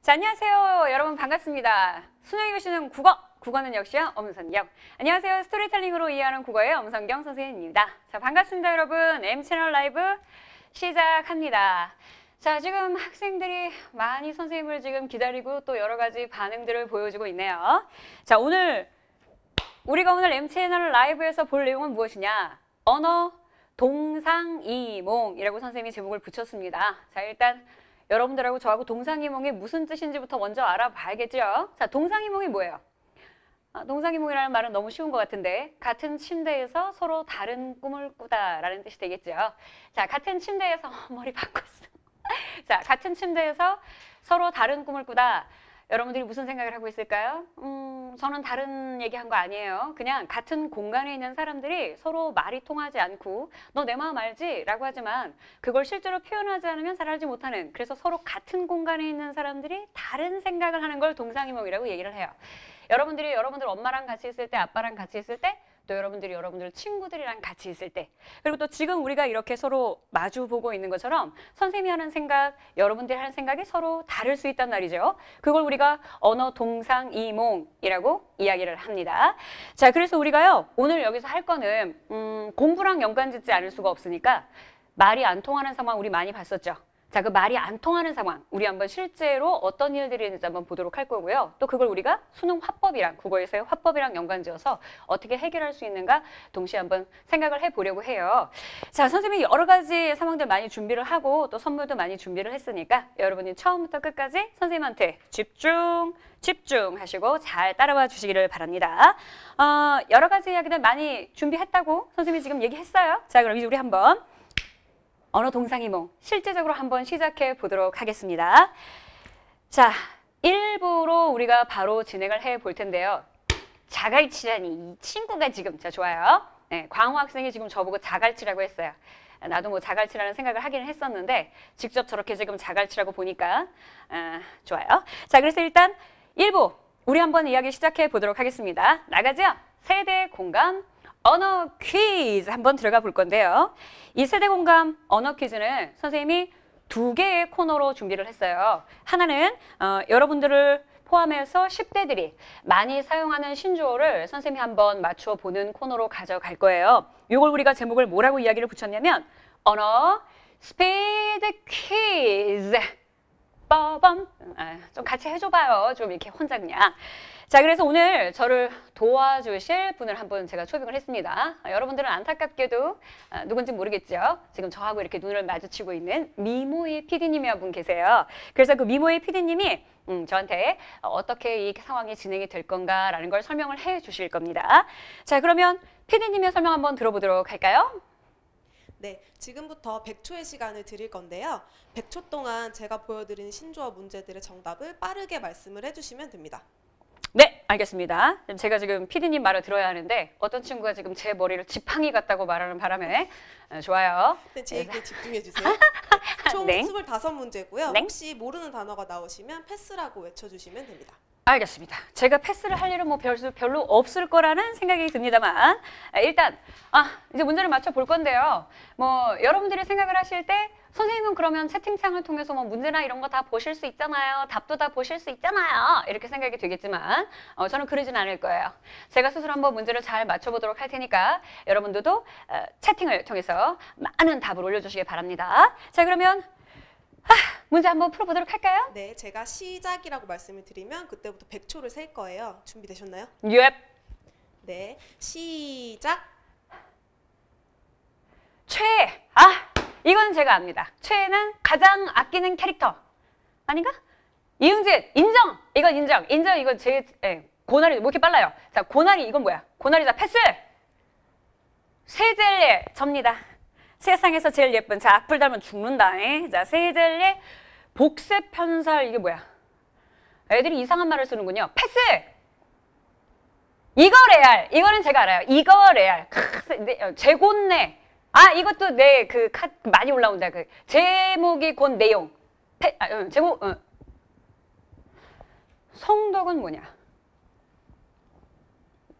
자, 안녕하세요. 여러분 반갑습니다. 수능 교시는 국어, 국어는 역시요 엄선경. 안녕하세요. 스토리텔링으로 이해하는 국어의 엄선경 선생님입니다. 자, 반갑습니다, 여러분. M채널 라이브 시작합니다. 자, 지금 학생들이 많이 선생님을 지금 기다리고 또 여러 가지 반응들을 보여주고 있네요. 자, 오늘 우리가 오늘 M채널 라이브에서 볼 내용은 무엇이냐? 언어 동상이몽이라고 선생님이 제목을 붙였습니다. 자, 일단 여러분들하고 저하고 동상이몽이 무슨 뜻인지부터 먼저 알아봐야겠죠? 자, 동상이몽이 뭐예요? 아, 동상이몽이라는 말은 너무 쉬운 것 같은데 같은 침대에서 서로 다른 꿈을 꾸다라는 뜻이 되겠죠. 자, 같은 침대에서 머리 바꿨어. 자, 같은 침대에서 서로 다른 꿈을 꾸다. 여러분들이 무슨 생각을 하고 있을까요? 음, 저는 다른 얘기한 거 아니에요. 그냥 같은 공간에 있는 사람들이 서로 말이 통하지 않고 너 내 마음 알지? 라고 하지만 그걸 실제로 표현하지 않으면 잘 알지 못하는 그래서 서로 같은 공간에 있는 사람들이 다른 생각을 하는 걸 동상이몽이라고 얘기를 해요. 여러분들이 여러분들 엄마랑 같이 있을 때 아빠랑 같이 있을 때또 여러분들이 여러분들 친구들이랑 같이 있을 때 그리고 또 지금 우리가 이렇게 서로 마주 보고 있는 것처럼 선생님이 하는 생각, 여러분들이 하는 생각이 서로 다를 수 있단 말이죠. 그걸 우리가 언어 동상 이몽이라고 이야기를 합니다. 자, 그래서 우리가요. 오늘 여기서 할 거는 음, 공부랑 연관 짓지 않을 수가 없으니까 말이 안 통하는 상황 우리 많이 봤었죠. 자, 그 말이 안 통하는 상황, 우리 한번 실제로 어떤 일들이 있는지 한번 보도록 할 거고요. 또 그걸 우리가 수능 화법이랑, 국어에서의 화법이랑 연관지어서 어떻게 해결할 수 있는가 동시에 한번 생각을 해보려고 해요. 자, 선생님이 여러 가지 상황들 많이 준비를 하고 또 선물도 많이 준비를 했으니까 여러분이 처음부터 끝까지 선생님한테 집중, 집중하시고 잘 따라와 주시기를 바랍니다. 어, 여러 가지 이야기들 많이 준비했다고 선생님이 지금 얘기했어요. 자, 그럼 이제 우리 한번 언어 동상이몽 뭐 실제적으로 한번 시작해 보도록 하겠습니다. 자, 1부로 우리가 바로 진행을 해 볼 텐데요. 자갈치라니 이 친구가 지금 자 좋아요. 네, 광호 학생이 지금 저보고 자갈치라고 했어요. 나도 뭐 자갈치라는 생각을 하기는 했었는데 직접 저렇게 지금 자갈치라고 보니까 아, 좋아요. 자 그래서 일단 1부 우리 한번 이야기 시작해 보도록 하겠습니다. 나가죠? 세대 공감 언어 퀴즈 한번 들어가 볼 건데요. 이세대 공감 언어 퀴즈는 선생님이 두 개의 코너로 준비를 했어요. 하나는 어, 여러분들을 포함해서 십대들이 많이 사용하는 신조어를 선생님이 한번 맞춰보는 코너로 가져갈 거예요. 이걸 우리가 제목을 뭐라고 이야기를 붙였냐면 언어 스피드 퀴즈 빠밤 아, 좀 같이 해줘봐요. 좀 이렇게 혼자 그냥. 자 그래서 오늘 저를 도와주실 분을 한번 제가 초빙을 했습니다. 아, 여러분들은 안타깝게도 아, 누군지 모르겠죠. 지금 저하고 이렇게 눈을 마주치고 있는 미모의 피디님이한분 계세요. 그래서 그 미모의 피디님이 음, 저한테 어떻게 이 상황이 진행이 될 건가라는 걸 설명을 해 주실 겁니다. 자 그러면 피디님의 설명 한번 들어보도록 할까요? 네, 지금부터 100초의 시간을 드릴 건데요. 100초 동안 제가 보여드린 신조어 문제들의 정답을 빠르게 말씀을 해주시면 됩니다. 네, 알겠습니다. 제가 지금 피디님 말을 들어야 하는데 어떤 친구가 지금 제 머리를 지팡이 같다고 말하는 바람에 어, 좋아요. 네, 제얘기 에 집중해 주세요. 네, 총 네. 25문제고요. 네. 혹시 모르는 단어가 나오시면 패스라고 외쳐주시면 됩니다. 알겠습니다. 제가 패스를 할 일은 뭐 별수, 별로 없을 거라는 생각이 듭니다만 아, 일단 아 이제 문제를 맞춰볼 건데요. 뭐 여러분들이 생각을 하실 때 선생님은 그러면 채팅창을 통해서 뭐 문제나 이런 거 다 보실 수 있잖아요. 답도 다 보실 수 있잖아요. 이렇게 생각이 되겠지만 어, 저는 그러진 않을 거예요. 제가 스스로 한번 문제를 잘 맞춰보도록 할 테니까 여러분들도 어, 채팅을 통해서 많은 답을 올려주시길 바랍니다. 자 그러면 하, 아, 문제 한번 풀어보도록 할까요? 네, 제가 시작이라고 말씀을 드리면 그때부터 100초를 셀 거예요. 준비되셨나요? Yep. 네, 시작. 최. 아, 이건 제가 압니다. 최는 가장 아끼는 캐릭터. 아닌가? 이응진, 인정. 이건 인정. 인정, 이건 제 예. 고나리, 뭐 이렇게 빨라요? 자, 고나리, 이건 뭐야? 고나리다, 패스! 세젤리 접니다. 세상에서 제일 예쁜 자 악플 달면 죽는다 에? 자 세젤의 복세 편살 이게 뭐야 애들이 이상한 말을 쓰는군요 패스 이거 레알 이거는 제가 알아요 이거 레알 네, 어, 재곤내 아 이것도 내그 많이 올라온다 그 제목이 곧 내용 패, 아, 어, 제목 응. 어. 성덕은 뭐냐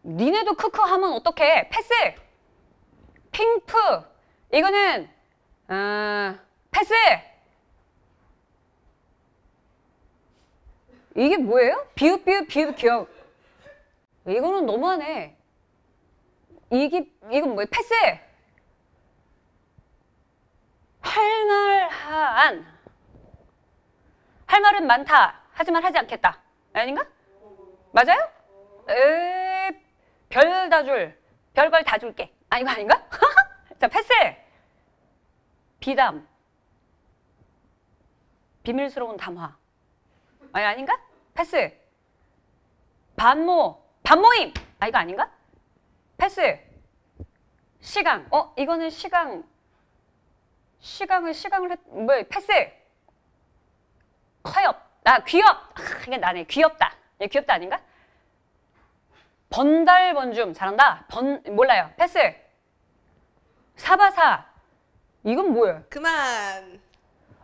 니네도 크크 하면 어떡해 패스 핑프 이거는 어, 패스! 이게 뭐예요? 비읍, 비읍, 비읍, 기억. 이거는 너무하네. 이게, 이건 뭐예요? 패스! 할 말, 한. 할 말은 많다. 하지만 하지 않겠다. 아닌가? 맞아요? 에, 별다 줄. 별걸 다 줄게. 아, 이거 아닌가? 자, 패스! 비담. 비밀스러운 담화. 아니, 아닌가? 패스. 반모. 반모임! 아, 이거 아닌가? 패스. 시강. 어, 이거는 시강. 시강을, 시강을 했, 뭐, 야 패스. 커엽. 아, 귀엽. 아, 이게 나네. 귀엽다. 얘 귀엽다 아닌가? 번달번줌. 잘한다. 번, 몰라요. 패스. 사바사. 이건 뭐야? 그만.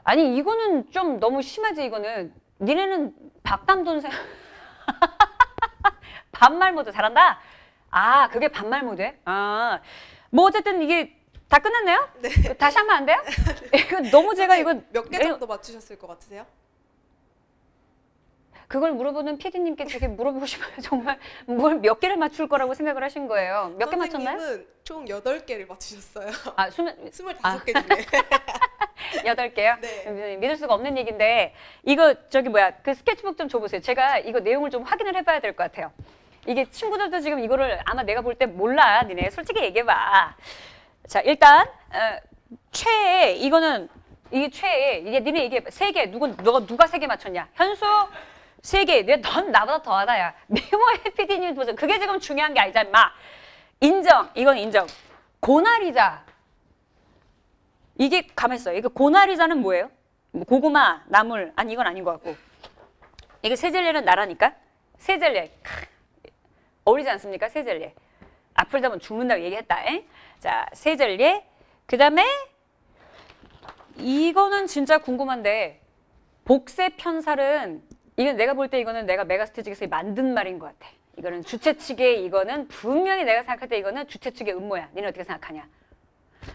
아니 이거는 좀 너무 심하지 이거는. 니네는 박담돈생 반말 모드 잘한다. 아 그게 반말 모드? 아. 뭐 어쨌든 이게 다 끝났네요? 네. 다시 하면 안 돼요? 네. 이거 너무 제가 이거 몇 개 정도 맞추셨을 것 같으세요? 그걸 물어보는 피디님께 되게 물어보고 싶어요. 정말 뭘 몇 개를 맞출 거라고 생각을 하신 거예요. 몇 개 맞췄나요? 총 8개를 맞추셨어요. 아, 스물 25개 아. 중에. 8개요? 네. 음, 믿을 수가 없는 얘기인데 이거 저기 뭐야 그 스케치북 좀 줘보세요. 제가 이거 내용을 좀 확인을 해봐야 될 것 같아요. 이게 친구들도 지금 이거를 아마 내가 볼 때 몰라. 니네 솔직히 얘기해봐. 자 일단 어, 최애 이거는 이게 최애 이게 니네 이게 세개누가 누가 세 개 맞췄냐 현수 세계 넌 나보다 더하다야 미모의 PD님 도전 그게 지금 중요한 게아잖아마 인정 이건 인정 고나리자 이게 가만있어요 이게 고나리자는 뭐예요? 뭐 고구마 나물 아니 이건 아닌 것 같고 이게 세젤레는 나라니까 세젤레 어울리지 않습니까 세젤레 아플다면 죽는다고 얘기했다 에? 자 세젤레 그 다음에 이거는 진짜 궁금한데 복세 편살은 이건 내가 볼 때 이거는 내가 메가스트 측에서 만든 말인 것 같아. 이거는 주최 측의 이거는 분명히 내가 생각할 때 이거는 주최 측의 음모야. 니는 어떻게 생각하냐?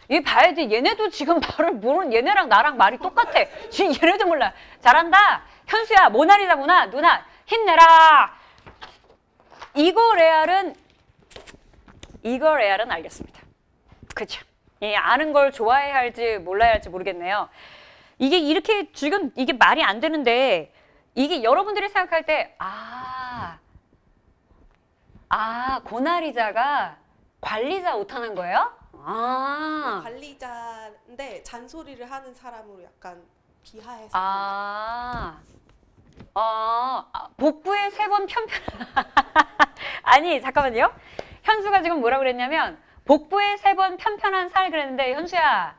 이 봐야지 얘네도 지금 말을 모르는 얘네랑 나랑 말이 똑같아. 지금 얘네도 몰라. 잘한다. 현수야 모나리다구나. 누나 힘내라. 이거 레알은 이거 레알은 알겠습니다. 그렇죠. 예, 아는 걸 좋아해야 할지 몰라야 할지 모르겠네요. 이게 이렇게 지금 이게 말이 안 되는데 이게 여러분들이 생각할 때 아, 아 고나리자가 관리자 오타는 거예요? 아 관리자인데 잔소리를 하는 사람으로 약간 비하해서 아, 어, 아, 복부에 세 번 편편 아니 잠깐만요 현수가 지금 뭐라 그랬냐면 복부에 세 번 편편한 살 그랬는데 현수야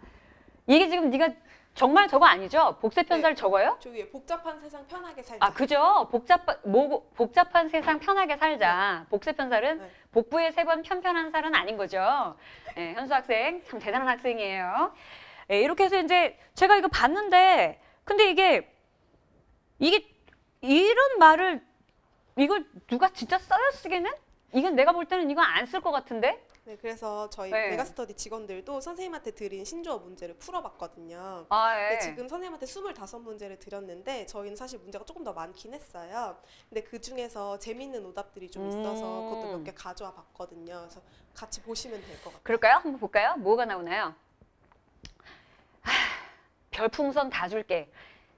이게 지금 네가 정말 저거 아니죠? 복세 편살 네. 적어요 저기 복잡한 세상 편하게 살자. 아 그죠? 복잡한 뭐, 복잡한 세상 편하게 살자. 네. 복세 편사은 네. 복부의세 번 편편한 살은 아닌 거죠. 네, 현수 학생 참 대단한 학생이에요. 네, 이렇게 해서 이제 제가 이거 봤는데 근데 이게 이게 이런 말을 이걸 누가 진짜 써요 쓰기는? 이건 내가 볼 때는 이거 안 쓸 것 같은데 네, 그래서 저희 네. 메가스터디 직원들도 선생님한테 드린 신조어 문제를 풀어봤거든요. 아, 네. 지금 선생님한테 25문제를 드렸는데 저희는 사실 문제가 조금 더 많긴 했어요. 근데 그중에서 재밌는 오답들이 좀 있어서 음. 그것도 몇 개 가져와 봤거든요. 그래서 같이 보시면 될 것 같아요. 그럴까요? 한번 볼까요? 뭐가 나오나요? 하, 별풍선 다 줄게.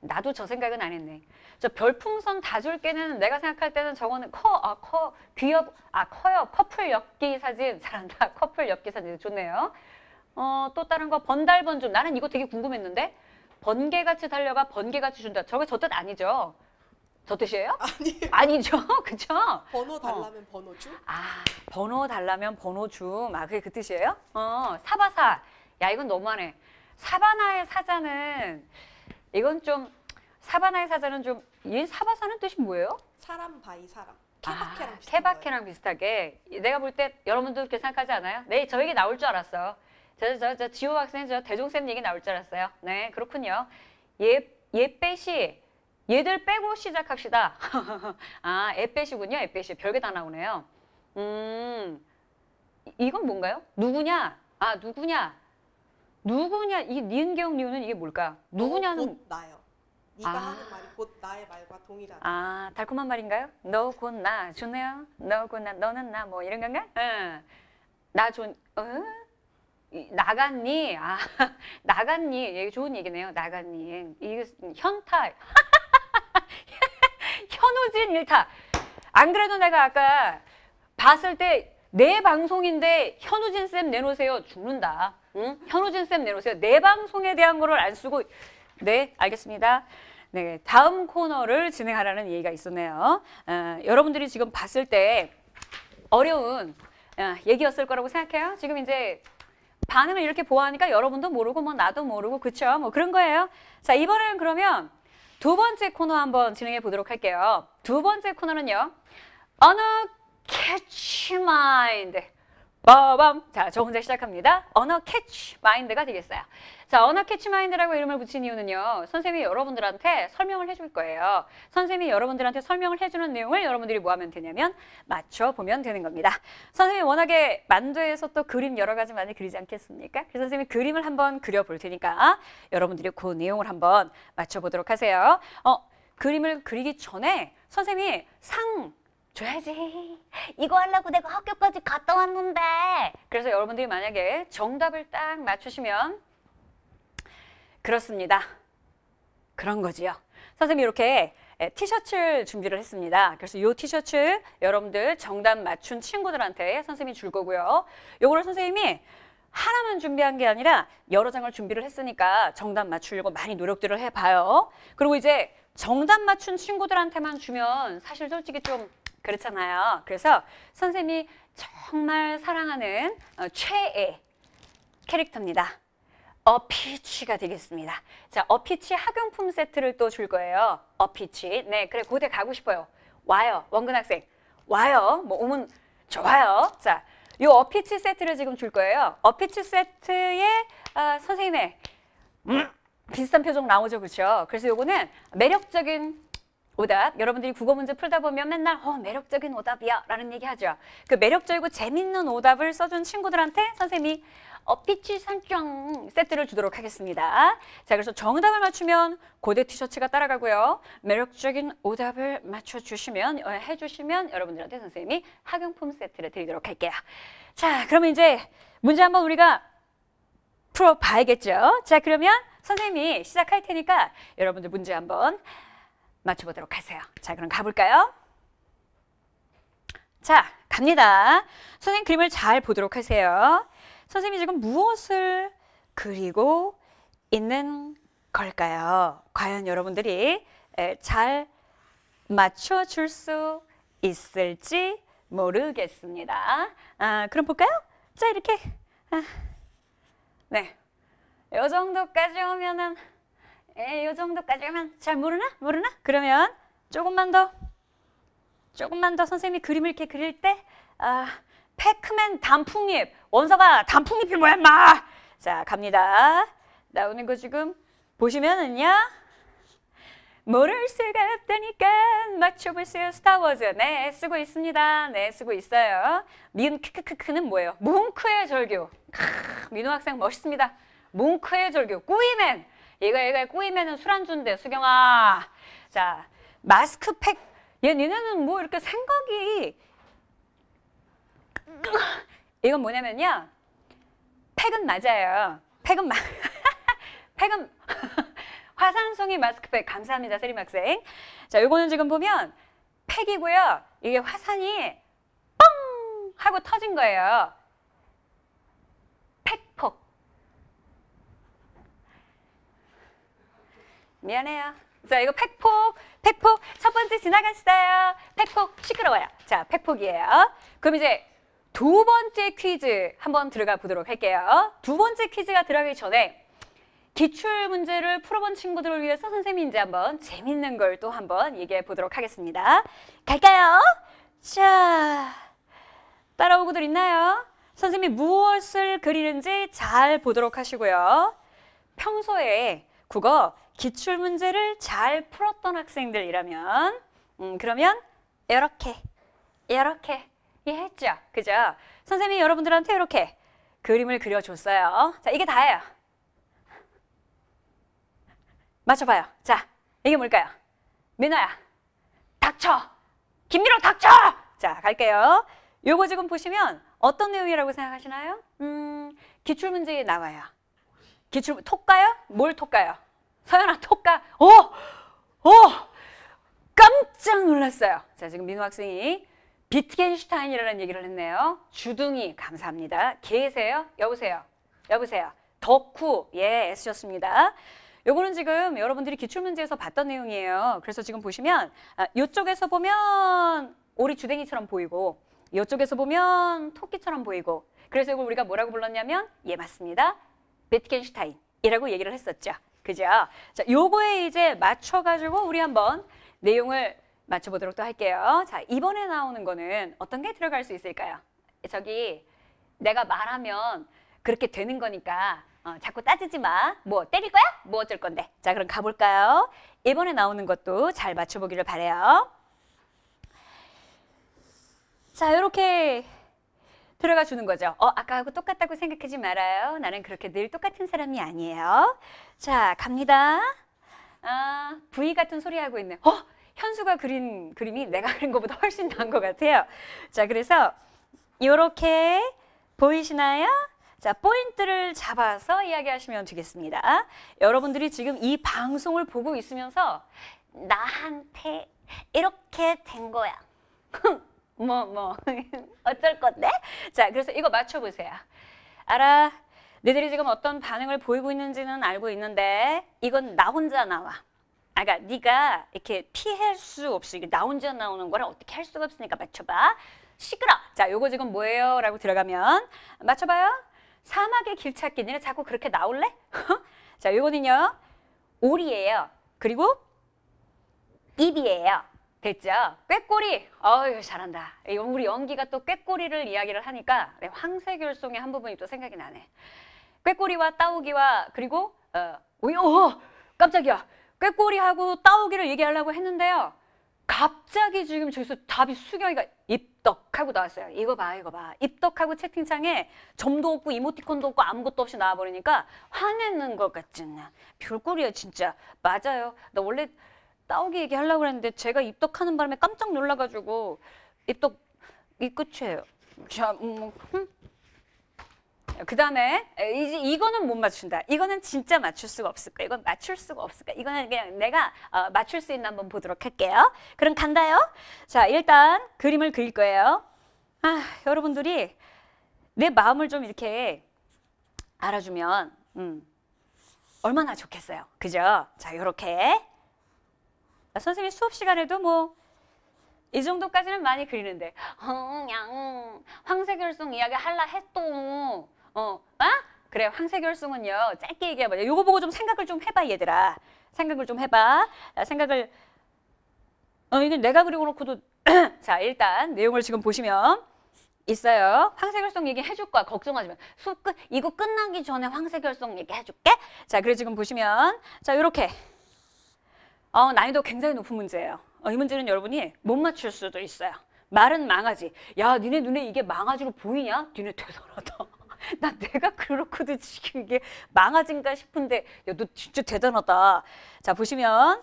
나도 저 생각은 안 했네. 저 별풍선 다줄 게는 내가 생각할 때는 저거는 커, 아, 커, 귀엽, 아, 커요. 커플 엽기 사진 잘한다. 커플 엽기 사진 좋네요. 어, 또 다른 거 번달번 좀. 나는 이거 되게 궁금했는데 번개같이 달려가 번개같이 준다. 저게 저 뜻 아니죠? 저 뜻이에요? 아니 아니죠, 그죠? 번호 어. 달라면 어. 번호 줌? 아, 번호 달라면 번호 줌. 아, 그게 그 뜻이에요? 어, 사바사. 야, 이건 너무하네. 사바나의 사자는 이건 좀 사바나의 사자는 좀, 이 사바사는 뜻이 뭐예요? 사람 바이 사람. 아, 케바케랑 아, 비슷 케바케랑 비슷하게 내가 볼 때 여러분도 그렇게 생각하지 않아요? 네, 저에게 나올 줄 알았어요. 저, 저, 저 지호 학생, 저 대종쌤 얘기 나올 줄 알았어요. 네, 그렇군요. 예, 예빼시, 얘들 빼고 시작합시다. 아, 에빼시군요, 에빼시. 별게 다 나오네요. 음, 이건 뭔가요? 누구냐? 아, 누구냐? 누구냐 이 니은경 리는 이게 뭘까? 누구냐는 곧 나요. 네가 아. 하는 말이 곧 나의 말과 동일하다. 아 달콤한 말인가요? 너 곧 나 좋네요. 너 곧 나 너는 나 뭐 이런 건가? 응. 나존 응? 나갔니? 아 나갔니? 이게 예, 좋은 얘기네요. 나갔니? 이게 현타 현우진 일타. 안 그래도 내가 아까 봤을 때내 방송인데 현우진 쌤 내놓으세요. 죽는다. 응? 현우진 쌤 내놓으세요. 내 방송에 대한 거를 안 쓰고 네 알겠습니다. 네 다음 코너를 진행하라는 얘기가 있었네요. 어, 여러분들이 지금 봤을 때 어려운 어, 얘기였을 거라고 생각해요. 지금 이제 반응을 이렇게 보아하니까 여러분도 모르고 뭐 나도 모르고 그쵸? 뭐 그런 거예요. 자 이번에는 그러면 두 번째 코너 한번 진행해 보도록 할게요. 두 번째 코너는요. 어느 캐치 마인드. 빠밤. 자, 저 혼자 시작합니다. 언어 캐치 마인드가 되겠어요. 자, 언어 캐치 마인드라고 이름을 붙인 이유는요. 선생님이 여러분들한테 설명을 해줄 거예요. 선생님이 여러분들한테 설명을 해주는 내용을 여러분들이 뭐 하면 되냐면 맞춰보면 되는 겁니다. 선생님이 워낙에 만두에서 또 그림 여러 가지 많이 그리지 않겠습니까? 그래서 선생님이 그림을 한번 그려볼 테니까 여러분들이 그 내용을 한번 맞춰보도록 하세요. 어, 그림을 그리기 전에 선생님이 상, 줘야지. 이거 하려고 내가 학교까지 갔다 왔는데. 그래서 여러분들이 만약에 정답을 딱 맞추시면 그렇습니다. 그런 거지요. 선생님이 이렇게 예, 티셔츠를 준비를 했습니다. 그래서 이 티셔츠 여러분들 정답 맞춘 친구들한테 선생님이 줄 거고요. 요거를 선생님이 하나만 준비한 게 아니라 여러 장을 준비를 했으니까 정답 맞추려고 많이 노력들을 해봐요. 그리고 이제 정답 맞춘 친구들한테만 주면 사실 솔직히 좀 그렇잖아요. 그래서 선생님이 정말 사랑하는 어, 최애 캐릭터입니다. 어피치가 되겠습니다. 자, 어피치 학용품 세트를 또 줄 거예요. 어피치. 네, 그래, 고대 가고 싶어요. 와요, 원근 학생. 와요. 뭐 오면 좋아요. 자, 요 어피치 세트를 지금 줄 거예요. 어피치 세트에 아, 선생님의 음, 비슷한 표정 나오죠, 그렇죠? 그래서 요거는 매력적인 오답 여러분들이 국어 문제 풀다 보면 맨날 어 매력적인 오답이야 라는 얘기 하죠 그 매력적이고 재밌는 오답을 써준 친구들한테 선생님이 어피치 산정 세트를 주도록 하겠습니다 자 그래서 정답을 맞추면 고대 티셔츠가 따라가고요 매력적인 오답을 맞춰주시면 어, 해주시면 여러분들한테 선생님이 학용품 세트를 드리도록 할게요 자 그러면 이제 문제 한번 우리가 풀어봐야겠죠 자 그러면 선생님이 시작할 테니까 여러분들 문제 한번 맞춰보도록 하세요. 자, 그럼 가볼까요? 자, 갑니다. 선생님 그림을 잘 보도록 하세요. 선생님이 지금 무엇을 그리고 있는 걸까요? 과연 여러분들이 잘 맞춰줄 수 있을지 모르겠습니다. 아, 그럼 볼까요? 자, 이렇게. 아, 네. 요 정도까지 오면은 에이 정도까지면잘 모르나? 모르나? 그러면 조금만 더 조금만 더 선생님이 그림을 이렇게 그릴 때 아, 패크맨 단풍잎 원서가 단풍잎이 뭐야 인마 자 갑니다 나오는 거 지금 보시면은요 모를 수가 없다니까 맞춰볼 수요 스타워즈 네 쓰고 있습니다 네 쓰고 있어요 미은 크크크크는 뭐예요 뭉크의 절규 크, 민호 학생 멋있습니다 뭉크의 절규 꾸이맨 얘가 얘가 꼬이면은 술안 준대 수경아. 자 마스크팩 얘 니네는 뭐 이렇게 생각이 이건 뭐냐면요 팩은 맞아요. 팩은 마 팩은 화산송이 마스크팩 감사합니다 세림 학생. 자 요거는 지금 보면 팩이고요 이게 화산이 뻥 하고 터진 거예요. 미안해요. 자, 이거 팩폭, 팩폭. 첫 번째 지나갔어요. 팩폭, 시끄러워요. 자, 팩폭이에요. 그럼 이제 두 번째 퀴즈 한번 들어가 보도록 할게요. 두 번째 퀴즈가 들어가기 전에 기출 문제를 풀어본 친구들을 위해서 선생님이 이제 한번 재밌는 걸 또 한번 얘기해 보도록 하겠습니다. 갈까요? 자, 따라오고들 있나요? 선생님이 무엇을 그리는지 잘 보도록 하시고요. 평소에 국어 기출 문제를 잘 풀었던 학생들이라면 음, 그러면 이렇게 이렇게 이해했죠? 그죠? 선생님이 여러분들한테 이렇게 그림을 그려줬어요. 자, 이게 다예요. 맞춰봐요. 자, 이게 뭘까요? 민아야, 닥쳐! 김민호 닥쳐! 자, 갈게요. 요거 지금 보시면 어떤 내용이라고 생각하시나요? 음, 기출문제에 나와요. 기출 톡가요? 뭘 톡가요? 서연아 톡가. 오! 어! 오! 어! 깜짝 놀랐어요. 자, 지금 민호 학생이 비트겐슈타인이라는 얘기를 했네요. 주둥이 감사합니다. 계세요? 여보세요. 여보세요. 덕후. 예, 애쓰셨습니다. 요거는 지금 여러분들이 기출문제에서 봤던 내용이에요. 그래서 지금 보시면 아, 요쪽에서 보면 오리 주댕이처럼 보이고 요쪽에서 보면 토끼처럼 보이고 그래서 이걸 우리가 뭐라고 불렀냐면 예 맞습니다. 베트겐슈타인이라고 얘기를 했었죠. 그죠? 자, 요거에 이제 맞춰가지고 우리 한번 내용을 맞춰보도록 또 할게요. 자, 이번에 나오는 거는 어떤 게 들어갈 수 있을까요? 저기 내가 말하면 그렇게 되는 거니까 어, 자꾸 따지지 마. 뭐 때릴 거야? 뭐 어쩔 건데. 자, 그럼 가볼까요? 이번에 나오는 것도 잘 맞춰보기를 바래요. 자, 이렇게 들어가 주는 거죠. 어, 아까하고 똑같다고 생각하지 말아요. 나는 그렇게 늘 똑같은 사람이 아니에요. 자, 갑니다. 아, V 같은 소리 하고 있네. 어, 현수가 그린 그림이 내가 그린 것보다 훨씬 나은 것 같아요. 자, 그래서 이렇게 보이시나요? 자, 포인트를 잡아서 이야기하시면 되겠습니다. 여러분들이 지금 이 방송을 보고 있으면서 나한테 이렇게 된 거야. 흠. 뭐, 뭐. 어쩔 건데? 자, 그래서 이거 맞춰보세요. 알아, 너희들이 지금 어떤 반응을 보이고 있는지는 알고 있는데 이건 나 혼자 나와. 아까 그러니까 네가 이렇게 피할 수 없이 나 혼자 나오는 거를 어떻게 할 수가 없으니까 맞춰봐. 시끄러. 자, 요거 지금 뭐예요? 라고 들어가면 맞춰봐요. 사막의 길 찾기. 니네 자꾸 그렇게 나올래? 자, 요거는요. 오리예요. 그리고 입이에요. 됐죠? 꾀꼬리! 어유 잘한다. 우리 연기가 또 꾀꼬리를 이야기를 하니까 네, 황세결송의 한 부분이 또 생각이 나네. 꾀꼬리와 따오기와 그리고 어, 오이, 어, 깜짝이야. 꾀꼬리하고 따오기를 얘기하려고 했는데요. 갑자기 지금 저기서 답이 수경이가 입덕하고 나왔어요. 이거 봐, 이거 봐. 입덕하고 채팅창에 점도 없고 이모티콘도 없고 아무것도 없이 나와버리니까 화내는 것 같지 않나. 별꼴이야, 진짜. 맞아요. 나 원래 따오기 얘기하려고 그랬는데 제가 입덕하는 바람에 깜짝 놀라가지고 입덕 이 끝이에요. 자, 음, 음. 그 다음에 이제 이거는 못 맞춘다. 이거는 진짜 맞출 수가 없을 거야. 이건 맞출 수가 없을 거야. 이거는 그냥 내가 어, 맞출 수있는 한 번 보도록 할게요. 그럼 간다요. 자, 일단 그림을 그릴 거예요. 아, 여러분들이 내 마음을 좀 이렇게 알아주면 음, 얼마나 좋겠어요. 그죠? 자, 요렇게 아, 선생님 수업 시간에도 뭐 이 정도까지는 많이 그리는데 어양 황새결송 이야기 할라 했도 어? 어? 그래 황새결송은요 짧게 얘기해봐 요거 보고 좀 생각을 좀 해봐 얘들아 생각을 좀 해봐 아, 생각을 어 이건 내가 그리고 놓고도 자 일단 내용을 지금 보시면 있어요. 황새결성 얘기 해줄 거야. 걱정하지 마. 수업 끝, 이거 끝나기 전에 황새결성 얘기 해줄게. 자, 그래 지금 보시면. 자, 요렇게. 어, 난이도 굉장히 높은 문제예요. 어, 이 문제는 여러분이 못 맞출 수도 있어요. 말은 망하지. 야, 니네 눈에 이게 망하지로 보이냐? 니네 되돌아다나 내가 그렇거든 지금 이게 망아진가 싶은데 야너 진짜 대단하다 자 보시면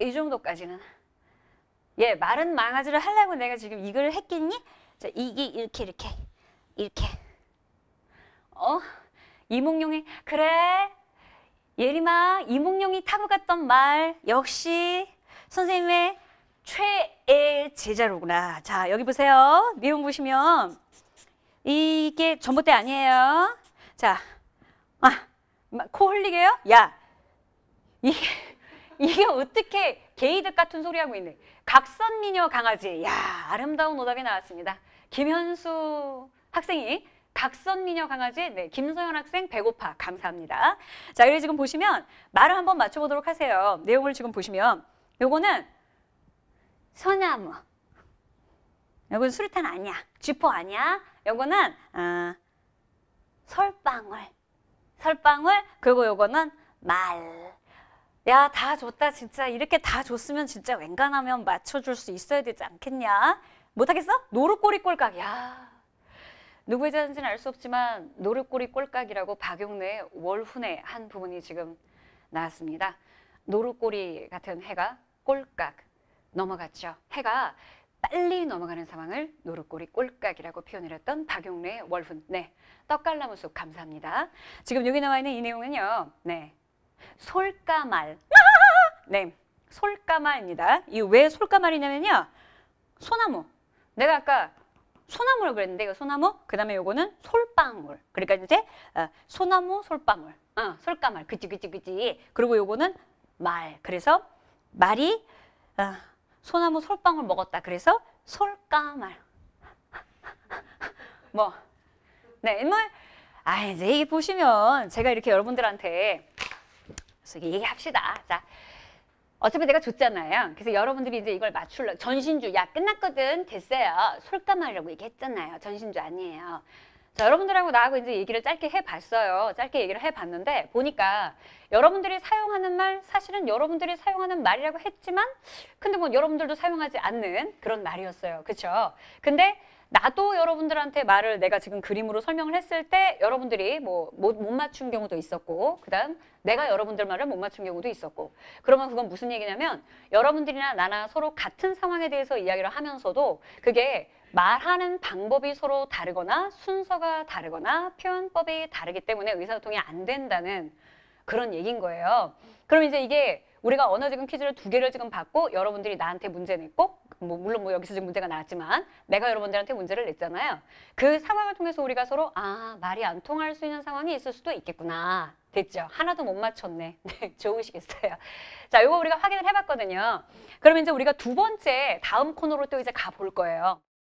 아이 정도까지는 예 말은 망아지를 하려고 내가 지금 이걸 했겠니 자 이게 이렇게 이렇게 이렇게 어 이몽룡이 그래 예림아 이몽룡이 타고 갔던 말 역시 선생님의 최애 제자로구나. 자 여기 보세요. 내용 보시면 이게 전봇대 아니에요. 자, 아, 코 흘리게요? 야, 이게, 이게 어떻게 게이득 같은 소리하고 있네. 각선미녀 강아지. 야, 아름다운 오답이 나왔습니다. 김현수 학생이 박선미녀 강아지 네, 김소연 학생 배고파 감사합니다. 자 그리고 지금 보시면 말을 한번 맞춰보도록 하세요. 내용을 지금 보시면 요거는 소나무 요건 수류탄 아니야. 쥐포 아니야. 요거는 아, 설방울 설방울 그리고 요거는 말 야, 다 줬다, 진짜. 이렇게 다 줬으면 진짜 웬간하면 맞춰줄 수 있어야 되지 않겠냐? 못하겠어? 노루꼬리꼴깍 야, 누구의 자인지는 알 수 없지만 노루꼬리 꼴깍이라고 박용래의 월훈의 한 부분이 지금 나왔습니다. 노루꼬리 같은 해가 꼴깍 넘어갔죠. 해가 빨리 넘어가는 상황을 노루꼬리 꼴깍이라고 표현을 했던 박용래의 월훈. 네, 떡갈나무 숲 감사합니다. 지금 여기 나와 있는 이 내용은요. 네, 솔까말. 네, 솔까말입니다. 이 왜 솔까말이냐면요. 소나무. 내가 아까 소나무를 그랬는데 이거 그 소나무 그다음에 요거는 솔방울 그러니까 이제 어, 소나무 솔방울 어, 솔까말 그치 그치 그치 그리고 요거는 말 그래서 말이 어, 소나무 솔방울 먹었다 그래서 솔까말 뭐네 정말 아 이제 보시면 제가 이렇게 여러분들한테 얘기합시다 자 어차피 내가 줬잖아요. 그래서 여러분들이 이제 이걸 맞출러 전신주 야 끝났거든 됐어요. 솔까말이라고 얘기했잖아요. 전신주 아니에요. 자, 여러분들하고 나하고 이제 얘기를 짧게 해봤어요. 짧게 얘기를 해봤는데 보니까 여러분들이 사용하는 말 사실은 여러분들이 사용하는 말이라고 했지만 근데 뭐 여러분들도 사용하지 않는 그런 말이었어요. 그렇죠? 근데 나도 여러분들한테 말을 내가 지금 그림으로 설명을 했을 때 여러분들이 뭐 못 맞춘 경우도 있었고 그 다음 내가 여러분들 말을 못 맞춘 경우도 있었고 그러면 그건 무슨 얘기냐면 여러분들이나 나나 서로 같은 상황에 대해서 이야기를 하면서도 그게 말하는 방법이 서로 다르거나 순서가 다르거나 표현법이 다르기 때문에 의사소통이 안 된다는 그런 얘기인 거예요. 그럼 이제 이게 우리가 언어지금 퀴즈를 두 개를 지금 받고 여러분들이 나한테 문제 냈고 뭐 물론 뭐 여기서 지금 문제가 나왔지만 내가 여러분들한테 문제를 냈잖아요. 그 상황을 통해서 우리가 서로 아 말이 안 통할 수 있는 상황이 있을 수도 있겠구나. 됐죠? 하나도 못 맞췄네. 네, 좋으시겠어요. 자, 요거 우리가 확인을 해봤거든요. 그러면 이제 우리가 두 번째 다음 코너로 또 이제 가볼 거예요.